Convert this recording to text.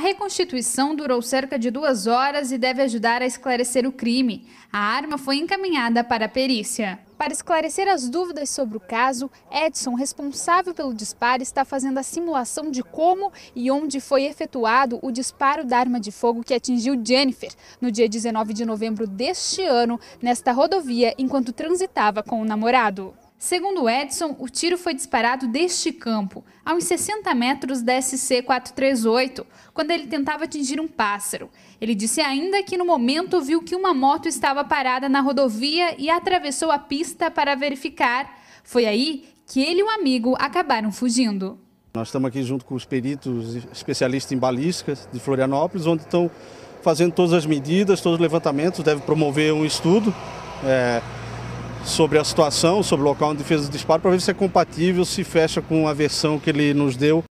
reconstituição durou cerca de duas horas e deve ajudar a esclarecer o crime. A arma foi encaminhada para a perícia. Para esclarecer as dúvidas sobre o caso, Edson, responsável pelo disparo, está fazendo a simulação de como e onde foi efetuado o disparo da arma de fogo que atingiu Jennifer no dia 19 de novembro deste ano, nesta rodovia, enquanto transitava com o namorado. Segundo Edson, o tiro foi disparado deste campo, a uns 60 metros da SC-438, quando ele tentava atingir um pássaro. Ele disse ainda que no momento viu que uma moto estava parada na rodovia e atravessou a pista para verificar. Foi aí que ele e o amigo acabaram fugindo. Nós estamos aqui junto com os peritos especialistas em balísticas de Florianópolis, onde estão fazendo todas as medidas, todos os levantamentos, deve promover um estudo. É sobre a situação, sobre o local onde fez o disparo, para ver se é compatível, se fecha com a versão que ele nos deu